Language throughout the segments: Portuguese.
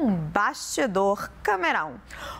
um bastidor camerão.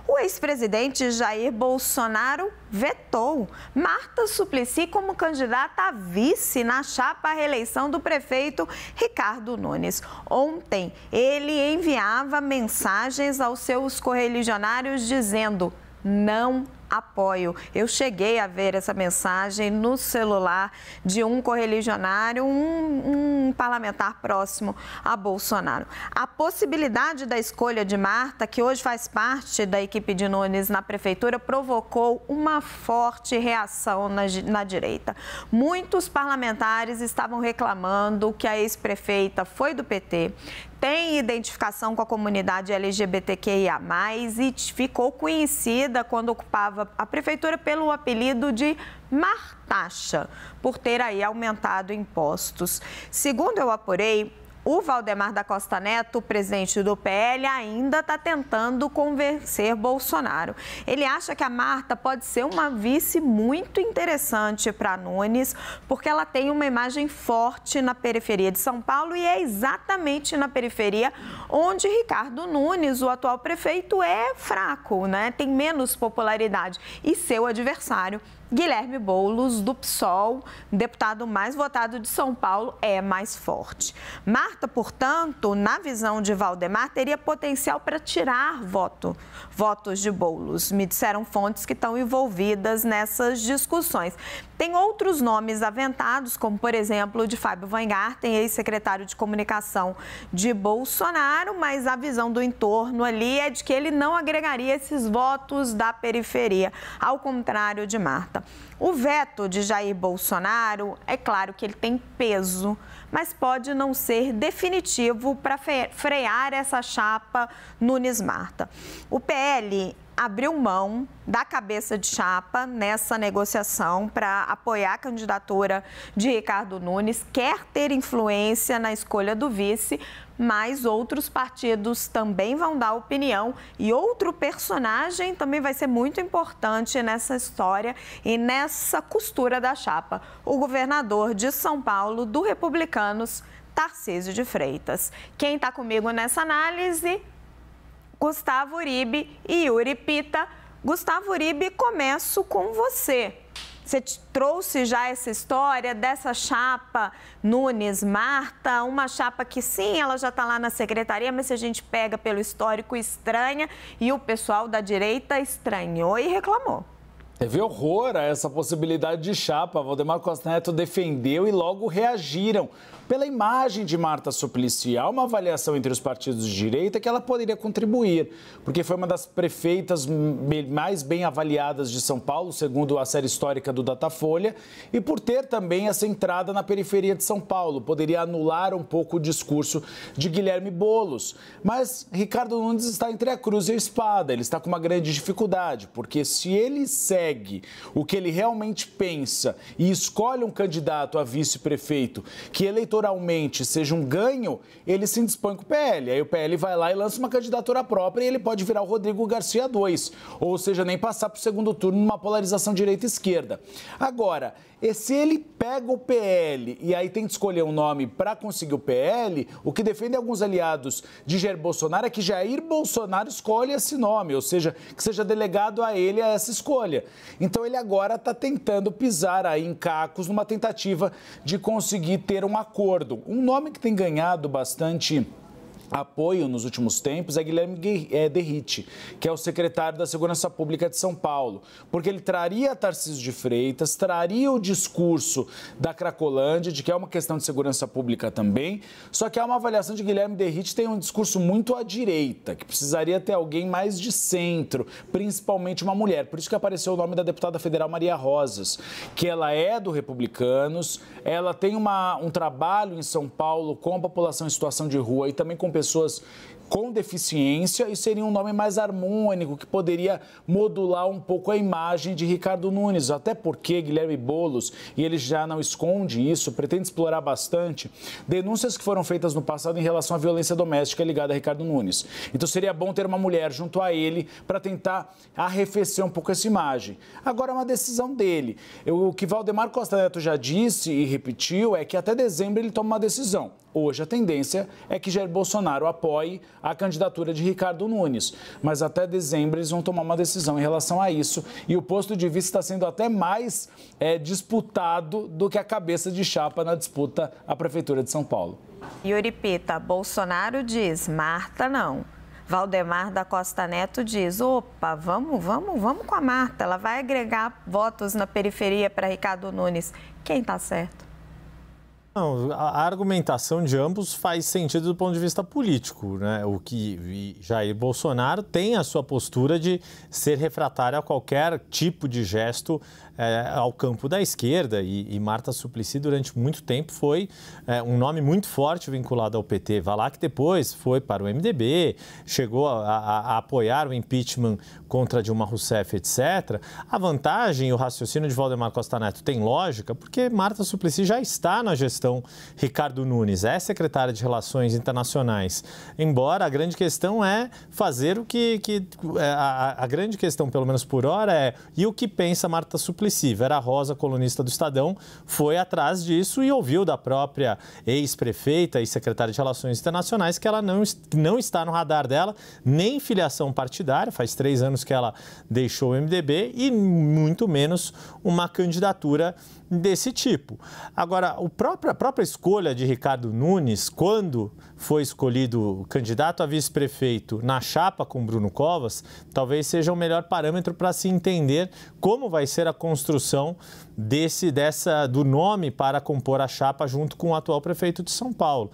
O ex-presidente Jair Bolsonaro vetou Marta Suplicy como candidata a vice na chapa à reeleição do prefeito Ricardo Nunes. Ontem, ele enviava mensagens aos seus correligionários dizendo: não apoio. Eu cheguei a ver essa mensagem no celular de um correligionário, um, um, parlamentar próximo a Bolsonaro. A possibilidade da escolha de Marta, que hoje faz parte da equipe de Nunes na prefeitura, provocou uma forte reação na, na direita. Muitos parlamentares estavam reclamando que a ex-prefeita foi do PT, tem identificação com a comunidade LGBTQIA, e ficou conhecida quando ocupava a prefeitura pelo apelido de Martaxa, por ter aí aumentado impostos. Segundo eu apurei, o Valdemar da Costa Neto, presidente do PL, ainda está tentando convencer Bolsonaro. Ele acha que a Marta pode ser uma vice muito interessante para Nunes, porque ela tem uma imagem forte na periferia de São Paulo e é exatamente na periferia onde Ricardo Nunes, o atual prefeito, é fraco, né? tem menos popularidade. E seu adversário Guilherme Boulos, do PSOL, deputado mais votado de São Paulo, é mais forte. Marta, portanto, na visão de Valdemar, teria potencial para tirar voto, votos de Boulos. Me disseram fontes que estão envolvidas nessas discussões. Tem outros nomes aventados, como, por exemplo, o de Fábio Weingarten, ex-secretário de comunicação de Bolsonaro, mas a visão do entorno ali é de que ele não agregaria esses votos da periferia, ao contrário de Marta. O veto de Jair Bolsonaro, é claro que ele tem peso, mas pode não ser definitivo para frear essa chapa Nunes Marta. O PL abriu mão da cabeça de chapa nessa negociação para apoiar a candidatura de Ricardo Nunes, quer ter influência na escolha do vice, mas outros partidos também vão dar opinião e outro personagem também vai ser muito importante nessa história e nessa costura da chapa. O governador de São Paulo do Republicanos, Tarcísio de Freitas. Quem está comigo nessa análise Gustavo Uribe e Yuri Pita. Gustavo Uribe, começo com você. Você trouxe já essa história dessa chapa Nunes Marta, uma chapa que sim, ela já está lá na secretaria, mas se a gente pega pelo histórico, estranha, e o pessoal da direita estranhou e reclamou. Teve é horror a essa possibilidade de chapa. Valdemar Costa Neto defendeu e logo reagiram. Pela imagem de Marta Suplicy, há uma avaliação entre os partidos de direita que ela poderia contribuir, porque foi uma das prefeitas mais bem avaliadas de São Paulo, segundo a série histórica do Datafolha, e por ter também essa entrada na periferia de São Paulo. Poderia anular um pouco o discurso de Guilherme Bolos. Mas Ricardo Nunes está entre a cruz e a espada. Ele está com uma grande dificuldade, porque se ele segue segue o que ele realmente pensa e escolhe um candidato a vice-prefeito que eleitoralmente seja um ganho, ele se dispõe com o PL. Aí o PL vai lá e lança uma candidatura própria e ele pode virar o Rodrigo Garcia 2, ou seja, nem passar para o segundo turno numa polarização direita-esquerda. Agora, e se ele pega o PL e aí tem que escolher um nome para conseguir o PL, o que defende alguns aliados de Jair Bolsonaro é que Jair Bolsonaro escolhe esse nome, ou seja, que seja delegado a ele a essa escolha. Então ele agora está tentando pisar aí em cacos numa tentativa de conseguir ter um acordo. Um nome que tem ganhado bastante apoio nos últimos tempos é Guilherme é, Derrite, que é o secretário da Segurança Pública de São Paulo, porque ele traria Tarcísio de Freitas, traria o discurso da Cracolândia de que é uma questão de segurança pública também, só que há uma avaliação de Guilherme Derrite tem um discurso muito à direita, que precisaria ter alguém mais de centro, principalmente uma mulher. Por isso que apareceu o nome da deputada federal Maria Rosas, que ela é do Republicanos, ela tem uma, um trabalho em São Paulo com a população em situação de rua e também com pessoas com deficiência e seria um nome mais harmônico que poderia modular um pouco a imagem de Ricardo Nunes, até porque Guilherme Bolos, e ele já não esconde isso, pretende explorar bastante denúncias que foram feitas no passado em relação à violência doméstica ligada a Ricardo Nunes. Então seria bom ter uma mulher junto a ele para tentar arrefecer um pouco essa imagem. Agora é uma decisão dele. O que Valdemar Costa Neto já disse e repetiu é que até dezembro ele toma uma decisão. Hoje a tendência é que Jair Bolsonaro apoie a candidatura de Ricardo Nunes. Mas até dezembro eles vão tomar uma decisão em relação a isso. E o posto de vice está sendo até mais é, disputado do que a cabeça de chapa na disputa à Prefeitura de São Paulo. Yuripita, Bolsonaro diz, Marta não. Valdemar da Costa Neto diz: opa, vamos, vamos, vamos com a Marta. Ela vai agregar votos na periferia para Ricardo Nunes. Quem está certo? Não, a argumentação de ambos faz sentido do ponto de vista político, né? O que Jair Bolsonaro tem a sua postura de ser refratário a qualquer tipo de gesto é, ao campo da esquerda e, e, Marta Suplicy durante muito tempo foi é, um nome muito forte vinculado ao PT. que depois foi para o MDB, chegou a, a, a apoiar o impeachment contra Dilma Rousseff, etc. A vantagem e o raciocínio de Valdemar Costa Neto tem lógica, porque Marta Suplicy já está na gestão Ricardo Nunes, é secretária de Relações Internacionais. Embora a grande questão é fazer o que. que é, a, a grande questão, pelo menos por hora, é e o que pensa Marta Suplicy? Suplicy. Vera Rosa, colunista do Estadão, foi atrás disso e ouviu da própria ex-prefeita e secretária de Relações Internacionais que ela não, não está no radar dela, nem filiação partidária, faz três anos que ela deixou o MDB, e muito menos uma candidatura desse tipo. Agora, o próprio, a própria escolha de Ricardo Nunes, quando foi escolhido candidato a vice-prefeito na chapa com Bruno Covas, talvez seja o melhor parâmetro para se entender como vai ser a construção construção desse dessa do nome para compor a chapa junto com o atual prefeito de São Paulo.